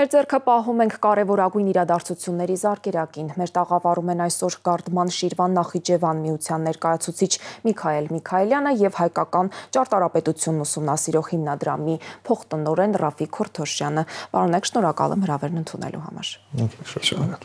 Մեր ձերքը պահում ենք կարևորագույն իրադարձությունների զարգերակին։ Մեր տաղավարում են այսօր գարդման շիրվան նախիջևան միության ներկայացուցիչ Միքայել Միքայելյանը և հայկական ճարտարապետությունն ուսումնասիրող հիմնադրամի փոխտնորեն Ռաֆիկ Քորթոշյանը։ Պարոնեք, շնորհակալ եմ հրավերն ընդունելու համար։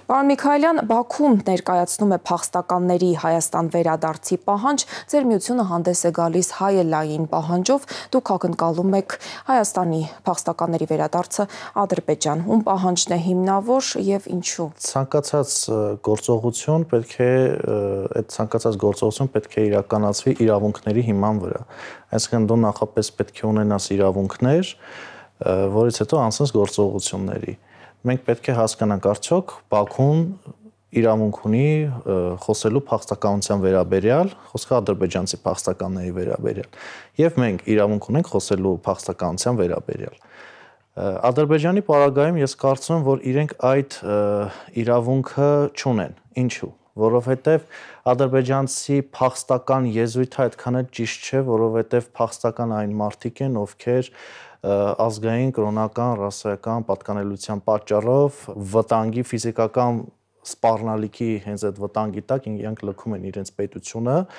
Պարոն Միքայելյան, Բաքուն ներկայացնում է փախստականների Հայաստան վերադարձի պահանջ, ձեր միությունը հանդես է գալիս հայելային պահանջով, դուք ակնկալում եք Հայաստանի փախստականների վերադարձը Ադրբեջան ում պահանջն է հիմնավոր եւ ինչու։ Ցանկացած գործողություն պետք է այդ ցանկացած գործողություն պետք է իրականացվի իրավունքների հիման վրա։ Այսինքն դու նախապես պետք է ունենաս իրավունքներ, որից հետո անցնես գործողությունների։ Մենք պետք է հասկանանք արդյոք Բաքուն իրավունք ունի խոսելու փախստականության վերաբերյալ, խոսքը ադրբեջանցի փախստականների վերաբերյալ։ Եվ մենք իրավունք ունենք խոսելու փախստականության վերաբերյալ։ Ադրբեջանի պարագայում ես կարծում եմ, որ իրենք այդ իրավունքը չունեն։ Ինչու՞, որովհետև ադրբեջանցի փախստական եզույթը այդքան էլ ճիշտ չէ, որովհետև փախստական այն մարդիկ են, ովքեր ազգային, կրոնական, ռասայական պատկանելիության պատճառով վտանգի ֆիզիկական սպառնալիքի հենց այդ վտանգի տակ իրենք լքում են իրենց պետությունը, և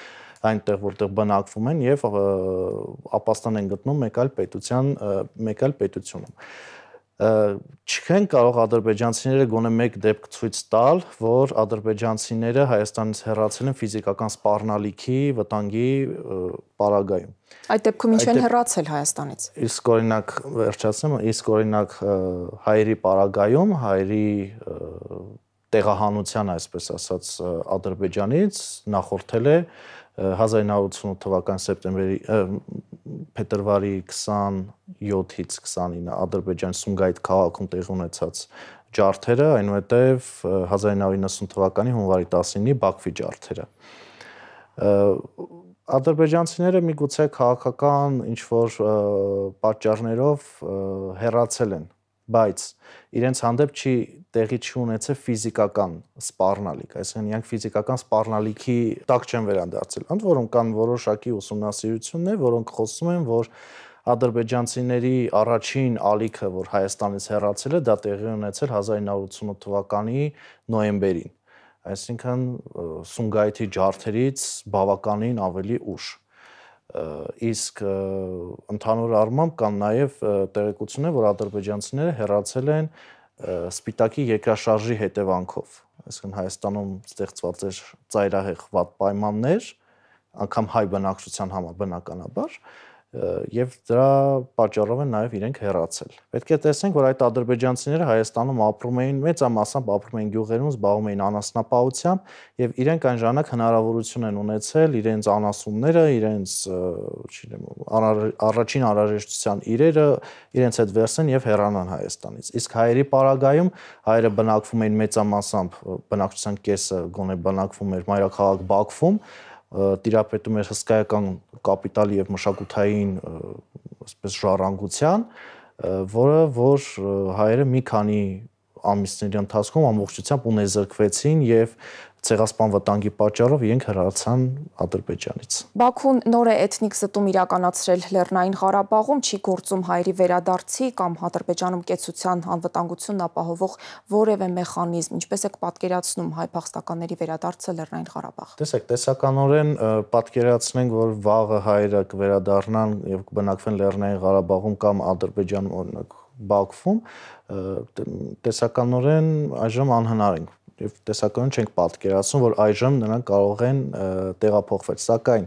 այնտեղ որտեղ բնակվում են եւ ապաստան են գտնում մեկ այլ պետության մեկ այլ պետությունում չեն կարող ադրբեջանցիները գոնե մեկ դեպք ցույց տալ, որ ադրբեջանցիները Հայաստանից հեռացել են ֆիզիկական սպառնալիքի վտանգի պարագայում։ Այդ դեպքում ինչ են հեռացել Հայաստանից։ Իսկ օրինակ վերջացնեմ, իսկ օրինակ հայերի պարագայում, հայերի տեղահանության, այսպես ասած, Ադրբեջանից նախորդել է, է 1988 թվականի սեպտեմբերի փետրվարի 27-ից 29 Ադրբեջան Սունգայիթ քաղաքում տեղի ունեցած ջարդերը, այնուհետև 1990 թվականի հունվարի 19-ի Բաքվի ջարդերը։ Ադրբեջանցիները միգուցե քաղաքական ինչ որ պատճառներով հերացել են բայց իրենց հանդեպ չի տեղի չունեցել ֆիզիկական սպառնալիք, այսինքն իրանք ֆիզիկական սպառնալիքի տակ չեն վերադարձել։ Ընդ որում կան որոշակի ուսումնասիրություններ, որոնք խոսում են, որ ադրբեջանցիների առաջին ալիքը, որ Հայաստանից հեռացել է, դա տեղի ունեցել 1988 թվականի նոյեմբերին։ Այսինքն Սունգայիթի ջարդերից բավականին ավելի ուշ իսկ ընդհանուր առմամբ կան նաև տեղեկություններ, որ ադրբեջանցիները հերացել են սպիտակի երկրաշարժի հետևանքով։ Այսինքն Հայաստանում ստեղծված էր ծայրահեղ վատ պայմաններ, անկամ հայ բնակչության համար բնականաբար, եւ դրա պատճառով են նաեւ իրենք հեռացել։ Պետք է տեսնենք, որ այդ ադրբեջանցիները Հայաստանում ապրում էին, մեծամասամբ ապրում էին գյուղերում, զբաղվում էին անասնապահությամբ եւ իրենք այն ժամանակ հնարավորություն են ունեցել իրենց անասունները, իրենց, չգիտեմ, առաջին անհրաժեշտության իրերը, իրենց հետ վերցնեն եւ հեռանան Հայաստանից։ Իսկ հայերի պարագայում հայերը բնակվում էին մեծամասամբ, բնակչության կեսը գոնե բնակվում էր մայրաքաղաք Բաքվում, տիրապետում էր հսկայական կապիտալի եւ մշակութային այսպես ժառանգության, որը որ հայերը մի քանի ամիսների ընթացքում ամբողջությամբ ունեզրկվեցին եւ ցեղասպան վտանգի պատճառով իրենք հրացան Ադրբեջանից։ Բաքուն նոր է էթնիկ զտում իրականացրել Լեռնային Ղարաբաղում, չի գործում հայերի վերադարձի կամ Ադրբեջանում կեցության անվտանգությունն ապահովող որևէ մեխանիզմ, ինչպես եք պատկերացնում հայ փախստականների վերադարձը Լեռնային Ղարաբաղ։ Տեսեք, տեսականորեն պատկերացնենք, որ վաղը հայերը կվերադառնան եւ կբնակվեն Լեռնային Ղարաբաղում կամ Ադրբեջանում օրինակ Բաքվում տեսականորեն այժմ անհնար ենք եւ տեսականորեն չենք պատկերացնում, որ այժմ նրանք կարող են տեղափոխվել, սակայն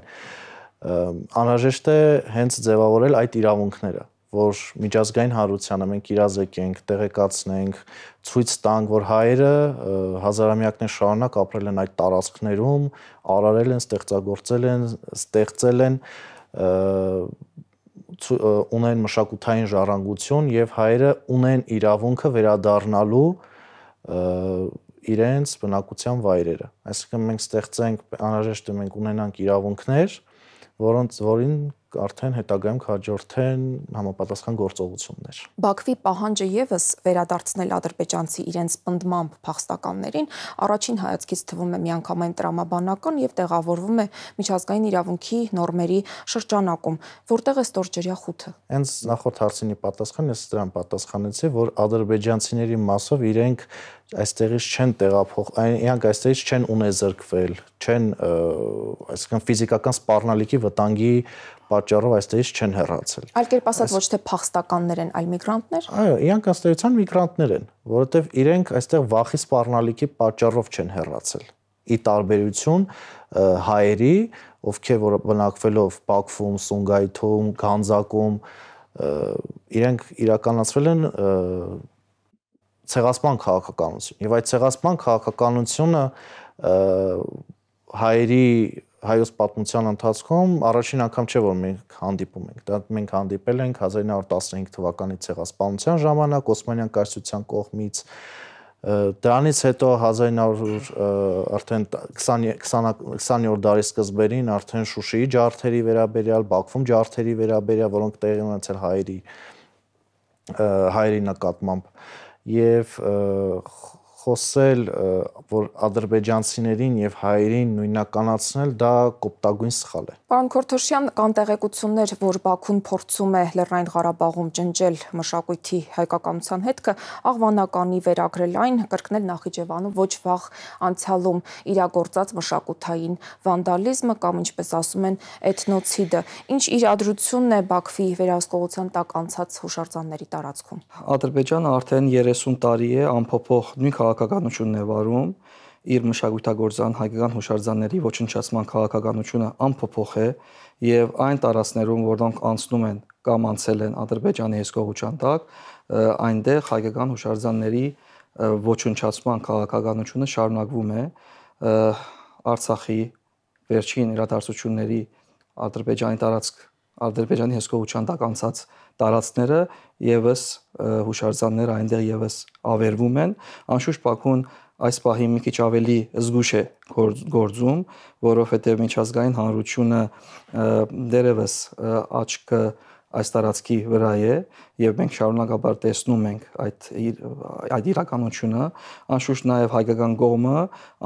անհրաժեշտ է հենց ձևավորել այդ իրավունքները որ միջազգային հանրությանը մենք իրազեկենք, տեղեկացնենք, ցույց տանք, որ հայերը հազարամյակներ շարունակ ապրել են այդ տարածքներում, արարել են, ստեղծագործել են, ստեղծել են ունեն մշակութային ժառանգություն եւ հայերը ունեն իրավունքը վերադառնալու իրենց բնակության վայրերը։ Այսինքն մենք ստեղծենք անհրաժեշտ է մենք ունենանք իրավունքներ, որոնց որին արդեն հետագայում քաջորդեն համապատասխան գործողություններ։ Բաքվի պահանջը եւս վերադարձնել ադրբեջանցի իրենց ընդմամբ փախստականներին առաջին հայացքից թվում է միանգամայն տրամաբանական եւ տեղավորվում է միջազգային իրավունքի նորմերի շրջանակում, որտեղ է ստորջրյա խութը։ Հենց նախորդ հարցինի պատասխան ես դրան պատասխանեցի, որ ադրբեջանցիների մասով իրենք այստեղից չեն տեղափոխ, իրանք այստեղից չեն ունեզրկվել, չեն այսինքն ֆիզիկական սպառնալիքի վտանգի պատճառով այստեղից չեն հեռացել։ Այլ կերպ ասած ոչ թե փախստականներ են, այլ միգրանտներ։ Այո, իրանք ըստ էության միգրանտներ են, որովհետև իրենք այստեղ վախի սպառնալիքի պատճառով չեն հեռացել։ Ի տարբերություն հայերի, ովքեր որ բնակվելով Բաքվում, Սունգայիթում, Գանձակում, իրենք իրականացրել են ցեղասպան քաղաքականություն։ Եվ այդ ցեղասպան քաղաքականությունը հայերի հայոց պատմության ընթացքում առաջին անգամ չէ որ մենք հանդիպում ենք։ Դա մենք հանդիպել ենք 1915 թվականի ցեղասպանության ժամանակ Օսմանյան կայսրության կողմից դրանից հետո 1900 արդեն 20 20-յոր դարի սկզբերին արդեն Շուշիի ջարդերի վերաբերյալ, Բաքվում ջարդերի վերաբերյալ, որոնք տեղի ունեցել հայերի հայերի նկատմամբ եւ խոսել, որ ադրբեջանցիներին եւ հայերին նույնականացնել, դա կոպտագույն սխալ է։ Պարոն Քորթոշյան, կան տեղեկություններ, որ Բաքուն փորձում է Լեռնային Ղարաբաղում ջնջել մշակույթի հայկականության հետքը, աղվանականի վերագրել այն, կրկնել Նախիջևանում ոչ վաղ անցյալում իրագործած մշակութային վանդալիզմը կամ ինչպես ասում են էթնոցիդը։ Ինչ իրադրությունն է Բաքվի վերահսկողության տակ անցած հուշարձանների տարածքում։ Ադրբեջանը արդեն 30 տարի է ամփոփող նույն քաղաք քաղաքականությունն է վարում, իր մշակութագործան հայկական հուշարձանների ոչնչացման քաղաքականությունը անփոփոխ է եւ այն տարածներում, որոնք անցնում են կամ անցել են Ադրբեջանի հսկողության տակ, այնտեղ հայկական հուշարձանների ոչնչացման քաղաքականությունը շարունակվում է Արցախի վերջին իրադարձությունների Ադրբեջանի տարածք Ադրբեջանի հսկողության տակ անցած տարածները եւս հուշարձանները այնտեղ եւս ավերվում են։ Անշուշտ Բաքուն այս պահի մի քիչ ավելի զգուշ է գործում, որովհետև միջազգային հանրությունը դերևս աչքը այս տարածքի վրա է եւ մենք շարունակաբար տեսնում ենք այդ այդ իրականությունը անշուշտ նաեւ հայկական կողմը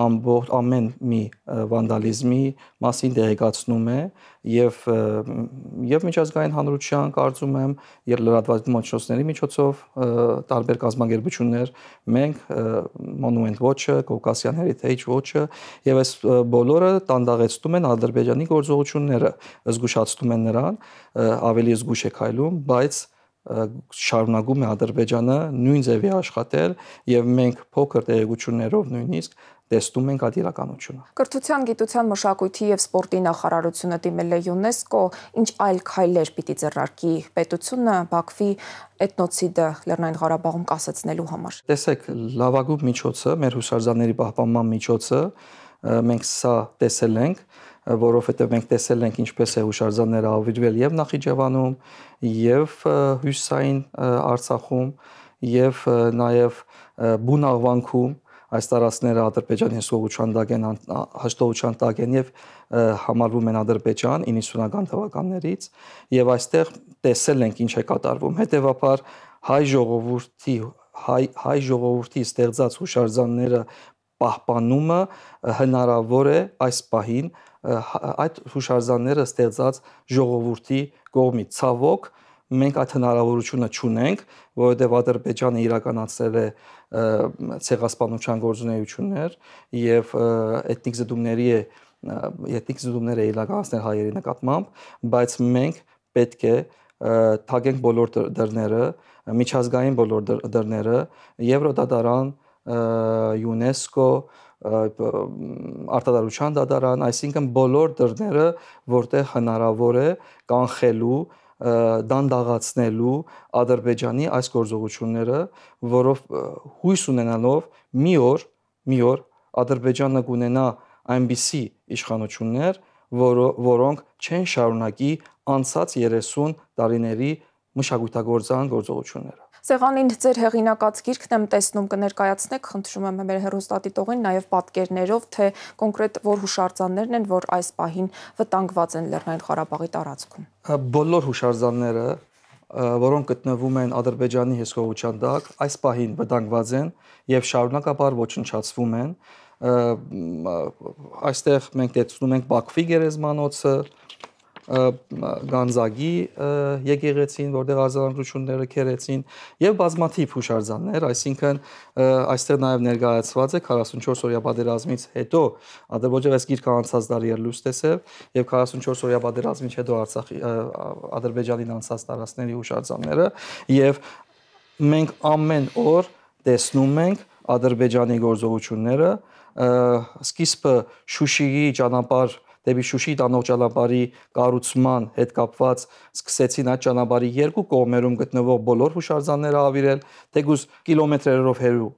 ամբողջ ամեն մի վանդալիզմի մասին տեղեկացնում է եւ եւ միջազգային հանրության կարծում եմ եւ լրատվական միջոցների միջոցով տարբեր կազմակերպություններ մենք Monument Watch-ը, Caucasian Heritage Watch-ը եւ այս բոլորը տանդաղեցնում են ադրբեջանի գործողությունները, զգուշացնում են նրան, ավելի զգուշ է քայլում, բայց շարունակում է Ադրբեջանը նույն ձևի աշխատել եւ մենք փոքր տեղեկություններով նույնիսկ տեսնում ենք այդ իրականությունը։ Կրթության, գիտության, մշակույթի եւ սպորտի նախարարությունը դիմել է ՅՈՒՆԵՍԿՕ, ինչ այլ քայլեր պիտի ձեռնարկի պետությունը Բաքվի էթնոցիդը Լեռնային Ղարաբաղում կասեցնելու համար։ Տեսեք, լավագույն միջոցը, մեր հուսարձանների պահպանման միջոցը, մենք սա տեսել ենք, որովհետև մենք տեսել ենք ինչպես է հուշարձանները ավիրվել եւ Նախիջևանում, եւ հյուսային Արցախում, եւ նաեւ Բուն աղվանքում այս տարածքները Ադրբեջանի հսկողության տակ են հաշտողության տակ են եւ համարվում են Ադրբեջան 90-ական թվականներից եւ այստեղ տեսել ենք ինչ է կատարվում հետեւաբար հայ ժողովրդի հայ հայ ժողովրդի ստեղծած հուշարձանները պահպանումը հնարավոր է այս պահին այդ հուշարձանները ստեղծած ժողովրդի կողմից ցավոք մենք այդ հնարավորությունը չունենք, որովհետև Ադրբեջանը իրականացրել է ցեղասպանության գործունեություններ եւ էթնիկ զդումների է էթնիկ զդումները իրականացնել հայերի նկատմամբ, բայց մենք պետք է թագենք բոլոր դռները, միջազգային բոլոր դռները, Եվրոդատարան, ՅՈՒՆԵՍԿՕ արտադրության դատարան, այսինքն բոլոր դռները, որտեղ հնարավոր է կանխելու դանդաղացնելու Ադրբեջանի այս գործողությունները, որով հույս ունենալով մի օր, մի օր Ադրբեջանը կունենա այնպիսի իշխանություններ, որ, որոնք չեն շարունակի անցած 30 տարիների մշակույթագործական գործողությունները։ Սեղանին ձեր հեղինակած գիրքն եմ տեսնում կներկայացնեք, խնդրում եմ մեր հերոստատիտողին նաև պատկերներով, թե կոնկրետ որ հուշարձաններն են, որ այս պահին վտանգված են Լեռնային Ղարաբաղի տարածքում։ Բոլոր հուշարձանները, որոնք գտնվում են Ադրբեջանի հսկողության տակ, այս պահին վտանգված են եւ շարունակաբար ոչնչացվում են։ Այստեղ մենք տեսնում ենք Բաքվի գերեզմանոցը, Գանձագի եկեղեցին, որտեղ արձանագրությունները քերեցին եւ բազմաթիվ հուշարձաններ, այսինքն այստեղ նաեւ ներկայացված է 44 օրյա պատերազմից հետո Ադրբեջանից գիրքը անցած դարի էր լույս տեսել եւ 44 օրյա պատերազմից հետո Արցախի Ադրբեջանին անցած տարածքների հուշարձանները եւ մենք ամեն օր տեսնում ենք Ադրբեջանի գործողությունները, սկիզբը Շուշիի ճանապարհ դեպի Շուշի տանող ճանապարհի կառուցման հետ կապված սկսեցին այդ ճանապարհի երկու կողմերում գտնվող բոլոր հուշարձանները ավիրել, թեգուզ կիլոմետրերով հեռու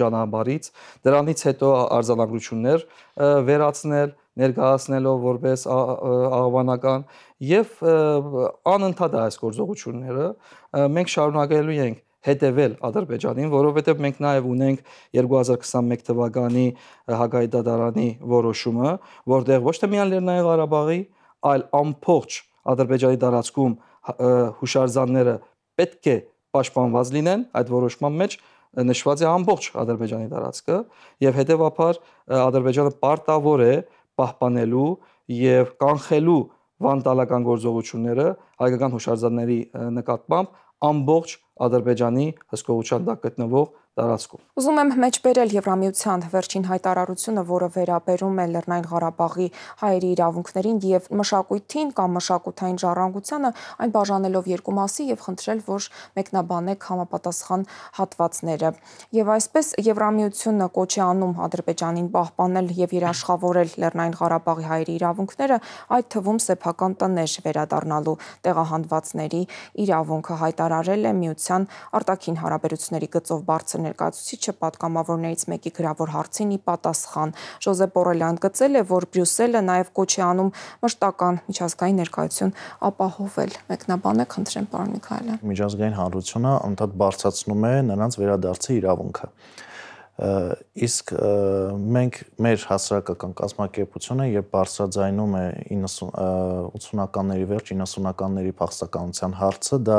ճանապարհից, դրանից հետո արձանագրություններ վերացնել, ներկայացնելով որպես աղվանական եւ անընդհատ այս գործողությունները մենք շարունակելու ենք հետևել Ադրբեջանին, որովհետև մենք նաև ունենք 2021 թվականի Հագայի դատարանի որոշումը, որտեղ ոչ թե միայն Լեռնային Ղարաբաղի, այլ ամբողջ Ադրբեջանի տարածքում հուշարձանները պետք է պաշտպանված լինեն այդ որոշման մեջ նշված է ամբողջ Ադրբեջանի տարածքը եւ հետեւաբար Ադրբեջանը պարտավոր է պահպանելու եւ կանխելու վանդալական գործողությունները հայկական հուշարձանների նկատմամբ ամբողջ Ադրբեջանի հսկողության տակ գտնվող տարածքում։ Ուզում եմ մեջբերել Եվրամիության վերջին հայտարարությունը, որը վերաբերում է Լեռնային Ղարաբաղի հայերի իրավունքներին եւ մշակույթին կամ մշակութային ժառանգությանը, այն բաժանելով երկու մասի եւ խնդրել, որ մեկնաբանեք համապատասխան հատվածները։ Եվ այսպես Եվրամիությունը կոչ է անում Ադրբեջանին պահպանել եւ երաշխավորել Լեռնային Ղարաբաղի հայերի իրավունքները, այդ թվում սեփական տներ վերադառնալու տեղահանվածների իրավունքը հայտարարել է Միության արտաքին հարաբերությունների գծով բարձր ներկայացուցիչը պատգամավորներից մեկի գրավոր հարցին ի պատասխան Ժոզե Բորելյան գծել է, որ Բրյուսելը նաև կոչ է անում մշտական միջազգային ներկայություն ապահովել։ Մեկնաբանը խնդրեմ, պարոն Միքայելը։ Միջազգային հանրությունը ընդհանրդ բարձրացնում է նրանց վերադարձի իրավունքը իսկ մենք մեր հասարակական կազմակերպությունը երբ բարձրաձայնում է 90 80-ականների վերջ 90-ականների փախստականության հարցը դա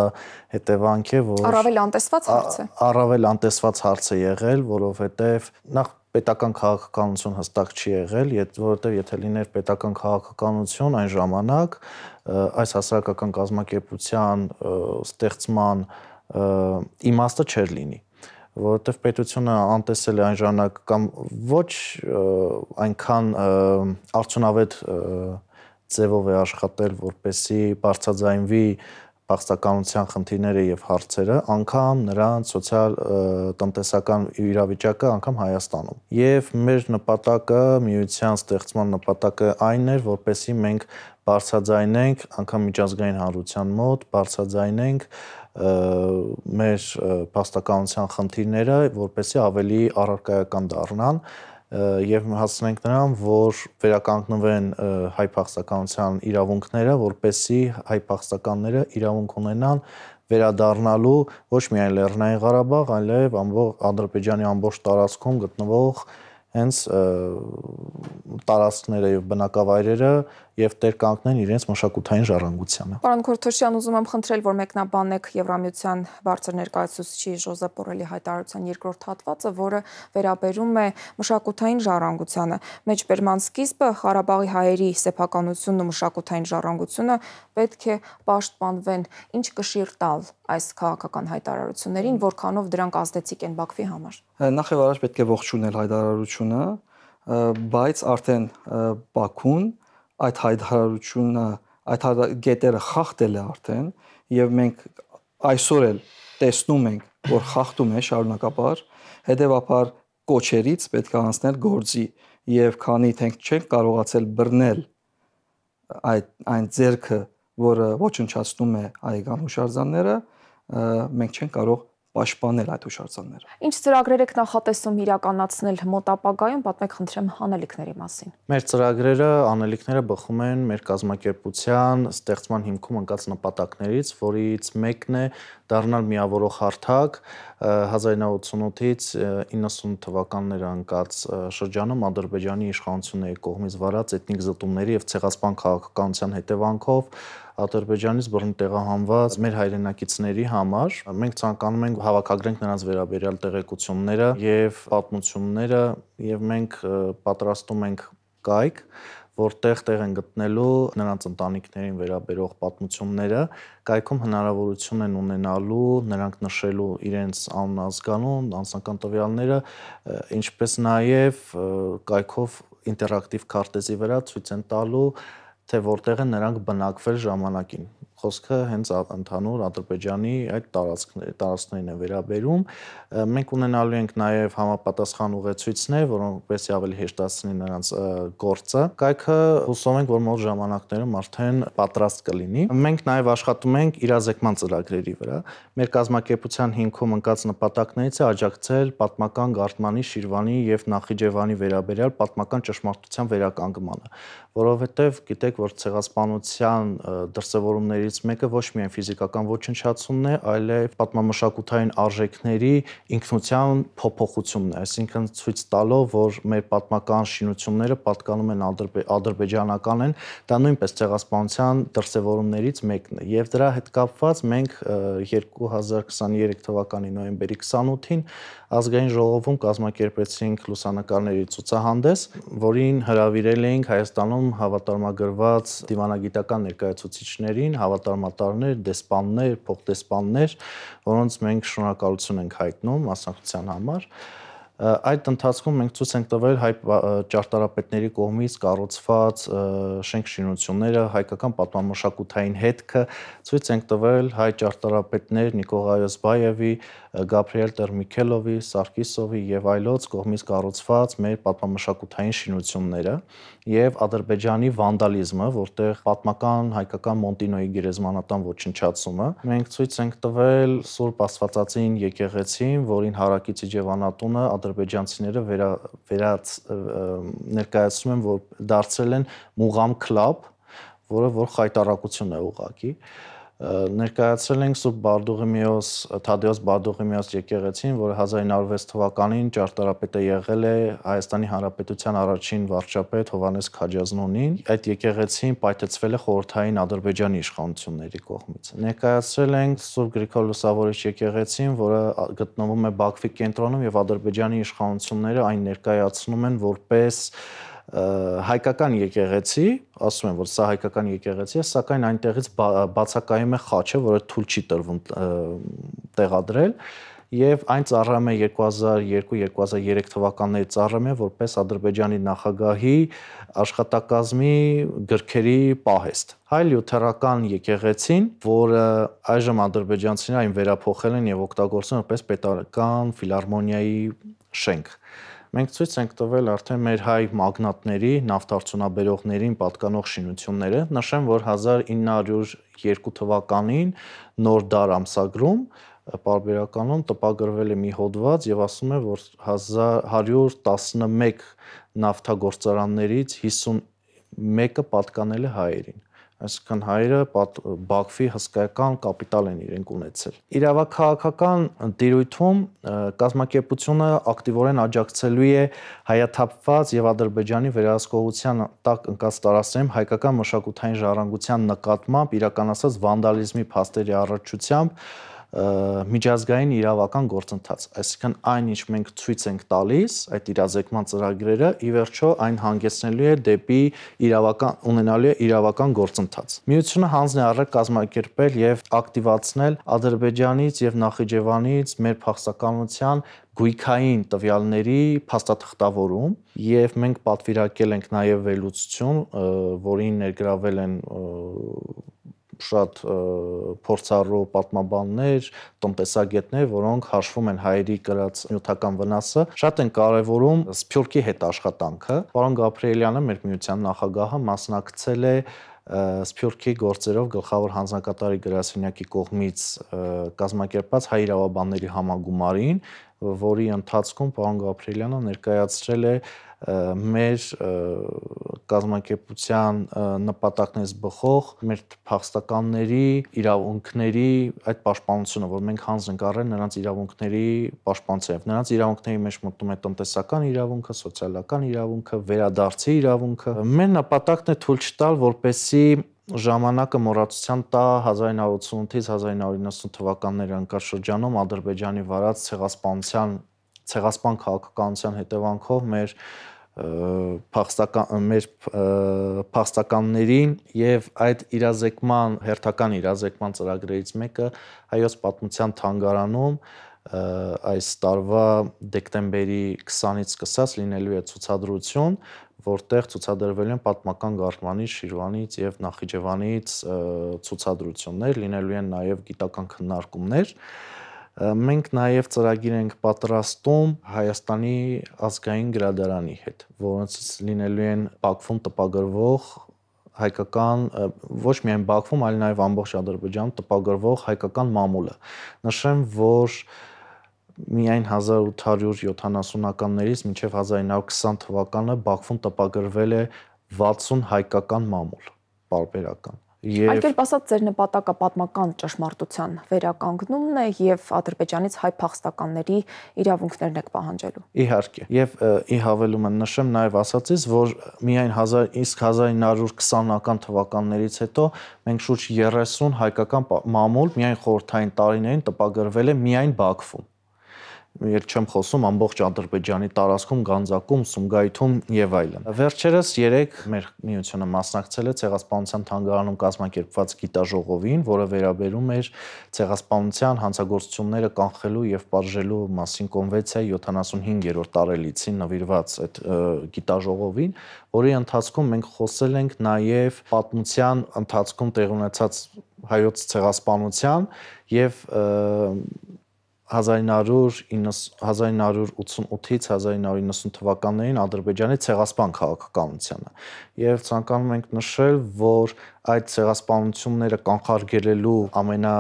հետևանք է որ առավել անտեսված հարց է առավել անտեսված հարց է եղել որովհետև նախ պետական քաղաքականություն հստակ չի եղել, որովհետև եթե լիներ պետական քաղաքականություն այն ժամանակ այս հասարակական կազմակերպության ստեղծման իմաստը չէր լինի որովհետև պետությունը անտեսել է այն ժամանակ կամ ոչ այնքան արդյունավետ ձևով է աշխատել, որպեսի բարձրաձայնվի փախստականության խնդիրները եւ հարցերը, անկամ նրանց սոցիալ տնտեսական իրավիճակը անկամ Հայաստանում։ Եվ մեր նպատակը, միության ստեղծման նպատակը այն էր, որպեսի մենք բարձրաձայնենք անկամ միջազգային հանրության մոտ, բարձրաձայնենք մեր փաստականության խնդիրները, որպեսզի ավելի առարկայական դառնան եւ հասնենք նրան, որ վերականգնվեն հայ փախստականության իրավունքները, որպեսզի հայ փախստականները իրավունք ունենան վերադառնալու ոչ միայն Լեռնային Ղարաբաղ, այլև ամբողջ Ադրբեջանի ամբողջ տարածքում գտնվող հենց տարածքները եւ բնակավայրերը եւ տերկանքներն իրենց մշակութային ժառանգությանը։ Պարոն Քորթոշյան, ուզում եմ խնդրել, որ մեկնաբանեք Եվրամիության բարձր ներկայացուցիչի Ժոզե Պորելի հայտարարության երկրորդ հատվածը, որը վերաբերում է մշակութային ժառանգությանը։ Մեջբերման սկիզբը Ղարաբաղի հայերի սեփականությունն ու մշակութային ժառանգությունը պետք է պաշտպանվեն։ Ինչ կշիռ տալ այս քաղաքական հայտարարություններին, որքանով դրանք ազդեցիկ են Բաքվի համար։ Նախ եւ առաջ պետք է ողջունել հայտարարությունը, բայց արդեն Բաքուն այդ հայտարարությունը, այդ գետերը խախտել է արդեն եւ մենք այսօր էլ տեսնում ենք, որ խախտում է շարունակապար, հետեւաբար կոչերից պետք է անցնել գործի եւ քանի թենք չեն կարողացել բռնել այդ այն ձերքը որը ոչնչացնում է այգան հուշարձանները, որ մենք չենք կարող պաշտպանել այդ հուշարձանները։ Ինչ ծրագրեր եք նախատեսում իրականացնել մոտ ապագայում, պատմեք խնդրեմ հանելիքների մասին։ Մեր ծրագրերը, անելիքները բխում են մեր կազմակերպության ստեղծման հիմքում ընկած նպատակներից, որից մեկն է դառնալ միավորող հարթակ 1988-ից 90 թվականները ընկած շրջանում Ադրբեջանի իշխանությունների կողմից վարած էթնիկ զտումների եւ ցեղասպան քաղաքականության հետևանքով Ադրբեջանից բռն տեղահանված մեր հայրենակիցների համար մենք ցանկանում ենք հավաքագրենք նրանց վերաբերյալ տեղեկությունները եւ պատմությունները եւ մենք պատրաստում ենք կայք որտեղ տեղ են գտնելու նրանց ընտանիքներին վերաբերող պատմությունները, կայքում հնարավորություն են ունենալու նրանք նշելու իրենց անունազգանուն, անձնական տվյալները, ինչպես նաև կայքով ինտերակտիվ քարտեզի վրա ցույց են տալու թե որտեղ են նրանք բնակվել ժամանակին խոսքը հենց ընդհանուր Ադրբեջանի այդ տարածքների տարածքներին է վերաբերում։ Մենք ունենալու ենք նաև համապատասխան ուղեցույցներ, որոնք պեսի ավելի հեշտացնեն նրանց գործը։ Կայքը հուսով ենք, որ մոտ ժամանակներում արդեն պատրաստ կլինի։ Մենք նաև աշխատում ենք իրազեկման ծրագրերի վրա։ Մեր կազմակերպության հիմքում ընկած նպատակներից է աջակցել պատմական Գարտմանի, Շիրվանի եւ Նախիջևանի վերաբերյալ պատմական ճշմարտության վերականգմանը, որովհետեւ գիտեք, որ ցեղասպանության դրսևորումների խնդիրներից մեկը ոչ միայն ֆիզիկական ոչնչացումն է, այլև պատմամշակութային արժեքների ինքնության փոփոխությունն է, այսինքն ցույց տալով, որ մեր պատմական շինությունները պատկանում են ադրբ, ադրբեջանական են, դա նույնպես ցեղասպանության դրսևորումներից մեկն է։ Եվ դրա հետ կապված մենք 2023 թվականի նոյեմբերի 28-ին ազգային ժողովում կազմակերպեցինք լուսանկարների ցուցահանդես, որին հրավիրել էինք Հայաստանում հավատարմագրված դիվանագիտական ներկայացուցիչներին, հավատ կատարմատարներ, դեսպաններ, փոխդեսպաններ, որոնց մենք շնորհակալություն ենք հայտնում մասնակցության համար այդ ընթացքում մենք ցույց ենք տվել հայ ճարտարապետների կողմից կառուցված շենք-շինությունները, հայկական պատմամշակութային հետքը, ցույց ենք տվել հայ ճարտարապետներ Նիկողայոս Բայևի Գաբրիել Տերմիկելովի, Սարգիսովի եւ այլոց կողմից կառուցված մեր պատմամշակութային շինությունները եւ Ադրբեջանի վանդալիզմը, որտեղ պատմական հայկական Մոնտինոյի գերեզմանատան ոչնչացումը։ Մենք ցույց ենք տվել Սուրբ Աստվածածին եկեղեցին, որին Հարակիցի Ջևանատունը ադրբեջանցիները վերա վերած ներկայացնում են, որ դարձել են Մուղամ քլաբ, որը որ խայտարակություն է ուղակի։ որ ներկայացրել ենք Սուրբ Բարդուղիմեոս Թադեոս Բարդուղիմեոս եկեղեցին, որը 1906 թվականին ճարտարապետը եղել է Հայաստանի Հանրապետության առաջին վարչապետ Հովանես Քաջազնոնին։ Այդ եկեղեցին պայթեցվել է խորհրդային Ադրբեջանի իշխանությունների կողմից։ Ներկայացրել ենք Սուրբ Գրիգոր Լուսավորիչ եկեղեցին, որը գտնվում է Բաքվի կենտրոնում եւ Ադրբեջանի իշխանությունները այն ներկայացնում են որպես հայկական եկեղեցի, ասում են, որ սա հայկական եկեղեցի է, սակայն այնտեղից բացակայում է խաչը, որը թույլ չի տրվում տեղադրել եւ այն ծառայում է 2002-2003 թվականների ծառայում է որպես Ադրբեջանի նախագահի աշխատակազմի գրքերի պահեստ։ Հայ լյութերական եկեղեցին, որը այժմ ադրբեջանցիները այն վերափոխել են եւ օգտագործում որպես պետական ֆիլարմոնիայի շենք։ Մենք ցույց ենք տվել արդեն մեր հայ մագնատների, նավթարդյունաբերողներին պատկանող շինությունները, նշեմ, որ 1902 թվականին նոր դար ամսագրում պարբերականում տպագրվել է մի հոդված եւ ասում է, որ 1111 նավթագործարաններից 51-ը պատկանել է հայերին այսինքն հայերը Բաքվի հսկայական կապիտալ են իրենք ունեցել։ Իրավաքաղաքական դիրույթում կազմակերպությունը ակտիվորեն աջակցելու է հայաթափված եւ Ադրբեջանի վերահսկողության տակ ընկած տարածքներում հայկական մշակութային ժառանգության նկատմամբ իրականացած վանդալիզմի փաստերի առողջությամբ միջազգային իրավական գործընթաց, այսինքն այն ինչ մենք ցույց ենք տալիս, այդ իրազեկման ծրագրերը ի վերջո այն հանգեցնելու է դեպի իրավական ունենալու է իրավական գործընթաց։ Միությունը հանձն է առել կազմակերպել եւ ակտիվացնել Ադրբեջանից եւ Նախիջևանից մեր փախստականության գույքային տվյալների փաստաթղթավորում եւ մենք պատվիրակել ենք նաեւ վերլուծություն, որին ներգրավել են և, շատ փորձառու պատմաբաններ, տնտեսագետներ, որոնք հաշվում են հայերի գրած նյութական վնասը, շատ են կարևորում Սփյուռքի հետ աշխատանքը։ Պարոն Գաբրիելյանը մեր միության նախագահը մասնակցել է Սփյուռքի գործերով գլխավոր հանձնակատարի գրասենյակի կողմից կազմակերպած հայ իրավաբանների համագումարին, որի ընթացքում պարոն Գաբրիելյանը ներկայացրել է մեր կազմակերպության նպատակներից բխող մեր փախստականների իրավունքների այդ պաշտպանությունը, որ մենք հանձնկառեն նրանց իրավունքների պաշտպանության եւ նրանց իրավունքների մեջ մտնում է տնտեսական իրավունքը, սոցիալական իրավունքը, վերադարձի իրավունքը։ Մեր նպատակն է թույլ չտալ, որպեսի ժամանակը մոռացության տա 1988-ից 1990 թվականների անկաշրջանում Ադրբեջանի վարած ցեղասպանության ցեղասպան քաղաքականության հետևանքով մեր փախստական մեր փախստականների եւ այդ իրազեկման հերթական իրազեկման ծրագրերից մեկը հայոց պատմության թանգարանում այս տարվա դեկտեմբերի 20-ից սկսած լինելու է ցուցադրություն, որտեղ ցուցադրվել են պատմական գարշմանի Շիրվանից եւ Նախիջևանից ցուցադրություններ, լինելու են նաեւ գիտական քննարկումներ, և Մենք նաև ծրագիր ենք պատրաստում Հայաստանի ազգային գրադարանի հետ, որոնցից լինելու են Բաքվում տպագրվող հայկական ոչ միայն Բաքվում, այլ նաև ամբողջ Ադրբեջանում տպագրվող հայկական մամուլը։ Նշեմ, որ միայն 1870-ականներից մինչև 1920 թվականը Բաքվում տպագրվել է 60 հայկական մամուլ, պարբերական Եվ Այլ կերպ ասած, ձեր նպատակը պատմական ճշմարտության վերականգնումն է եւ Ադրբեջանից հայ փախստականների իրավունքներն եք պահանջելու։ Իհարկե։ Եվ ի հավելում են նշեմ նաեւ ասացից, որ միայն 1000 իսկ 1920-ական թվականներից հետո մենք շուրջ 30 հայկական մամուլ միայն խորթային տարիներին տպագրվել է միայն Բաքվում երբ չեմ խոսում ամբողջ Ադրբեջանի տարածքում, Գանձակում, Սումգայիթում եւ այլն։ Վերջերս 3 մեր միությունը մասնակցել է ցեղասպանության թանգարանում կազմակերպված գիտաժողովին, որը վերաբերում էր ցեղասպանության հանցագործությունները կանխելու եւ բաժելու մասին կոնվենցիայի 75-րդ տարելիցին նվիրված այդ գիտաժողովին, որի ընթացքում մենք խոսել ենք նաեւ պատմության ընթացքում տեղ ունեցած հայոց ցեղասպանության եւ 1988-ից 1990 թվականներին Ադրբեջանի ցեղասպան քաղաքականությունը եւ ցանկանում ենք նշել, որ այդ ցեղասպանությունները կանխարգելելու ամենա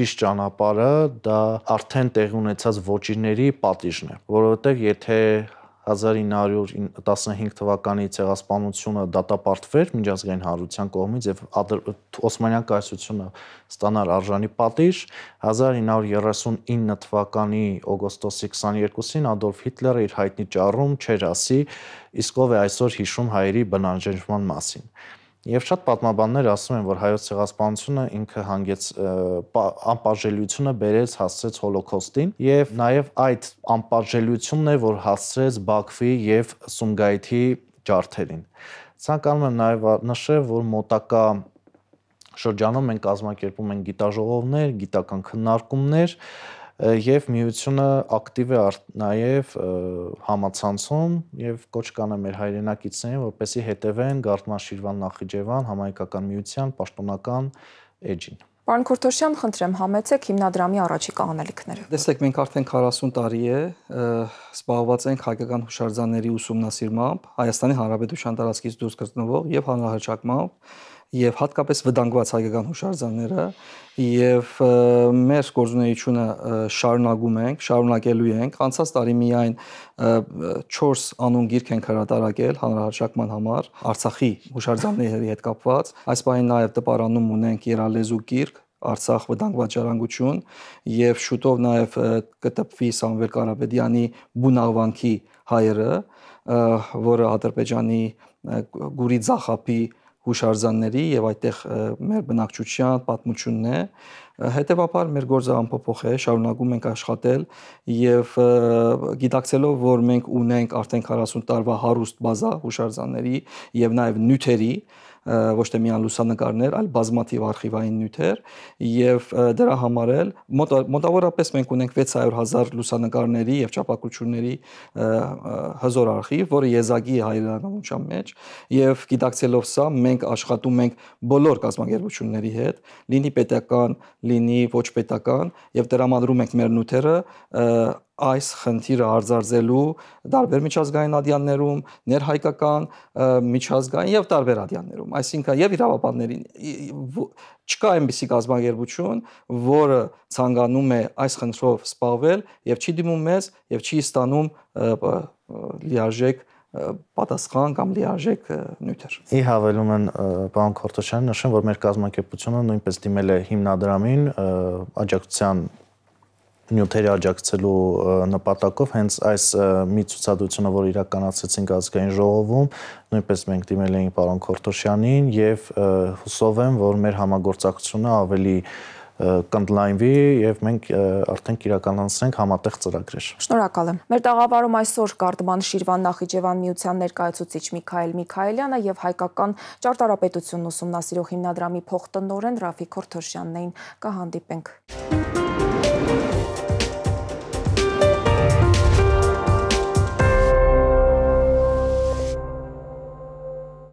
ճիշտ ճանապարհը դա արդեն տեղի ունեցած ոչիրների պատիժն է, որովհետեւ եթե 1915 թվականի ցեղասպանությունը դատապարտվեր միջազգային հանրության կողմից եւ Օսմանյան կայսրությունը ստանար արժանի պատիժ 1939 թվականի օգոստոսի 22-ին Ադոլֆ Հիտլերը իր հայտնի ճառում չեր ասի իսկ ով է այսօր հիշում հայերի բնանջնջման մասին Եվ շատ պատմաբաններ ասում են, որ հայոց ցեղասպանությունը ինքը հանգեց անպաշելիությունը բերեց հասցրեց հոլոկոստին եւ նաեւ այդ անպաշելիությունն է, որ հասցրեց Բաքվի եւ Սումգայիթի ջարդերին։ Ցանկանում եմ նաեւ նշել, որ մոտակա շրջանում մենք կազմակերպում ենք գիտաժողովներ, գիտական քննարկումներ, եւ միությունը ակտիվ է նաեւ համացանցում եւ կոչ կանեմ մեր հայրենակիցներին, որպեսի հետևեն Գարդմանշիրվան Նախիջևան համայնքական միության պաշտոնական էջին։ Պարոն Քուրթոշյան, խնդրեմ, համեցեք հիմնադրամի առաջիկա անելիքները։ Տեսեք, մենք արդեն 40 տարի է զբաղված ենք հայկական հուշարձանների ուսումնասիրմամբ, Հայաստանի Հանրապետության տարածքից դուրս գտնվող եւ հանրահաճակմամբ եւ հատկապես վտանգված հայկական հուշարձանները եւ մեր գործունեությունը շարունակում ենք, շարունակելու ենք։ Անցած տարի միայն 4 անուն գիրք են հրատարակել հանրահաշակման համար Արցախի հուշարձանների հետ կապված։ Այս պահին նաեւ տպարանում ունենք Երալեզու գիրք, Արցախ վտանգված ժառանգություն եւ շուտով նաեւ կտպվի Սամվել Կարապետյանի Բունավանքի հայերը, որը Ադրբեջանի Գուրի Զախապի հուշարձանների եւ այդտեղ մեր բնակչության պատմությունն է Հետևաբար մեր գործը ամփոփող է, շարունակում ենք աշխատել եւ գիտակցելով, որ մենք ունենք արդեն 40 տարվա հարուստ բազա հուշարձանների եւ նաեւ նյութերի, ոչ թե միայն լուսանկարներ, այլ բազմաթիվ արխիվային նյութեր եւ դրա համար էլ մոտավորապես մենք ունենք 600.000 լուսանկարների եւ չափակությունների հզոր արխիվ, որը եզակի հայրենականության մեջ եւ գիտակցելով սա մենք աշխատում ենք բոլոր կազմակերպությունների հետ, լինի պետական, լինի ոչ պետական եւ դրամադրում ենք մեր նյութերը այս խնդիրը արձարձելու տարբեր միջազգային ադյաններում, ներհայկական միջազգային եւ տարբեր ադյաններում, այսինքն եւ իրավապաններին չկա այնպիսի կազմակերպություն, որը ցանկանում է այս խնդրով սպառվել եւ չի դիմում մեզ եւ չի ստանում լիարժեք պատասխան կամ լիարժեք նյութեր։ Ի հավելում են պարոն Քորտոշյանը նշում, որ մեր կազմակերպությունը նույնպես դիմել է հիմնադրամին աջակցության նյութերի աջակցելու նպատակով հենց այս մի ցուցադրությունը, որ իրականացրեցինք ազգային ժողովում, նույնպես մենք դիմել էինք պարոն Քորտոշյանին եւ հուսով եմ, որ մեր համագործակցությունը ավելի և, կընդլայնվի եւ մենք արդեն իրականացնենք համատեղ ծրագրեր։ Շնորհակալ եմ։ Մեր տաղավարում այսօր Կարդման Շիրվան Նախիջևան միության ներկայացուցիչ Միքայել Միքայելյանը եւ հայկական ճարտարապետությունն ուսումնասիրող հիմնադրամի փոխտնօրեն Ռաֆիկ Քորթոշյանն էին։ Կհանդիպենք։ Մուսիկ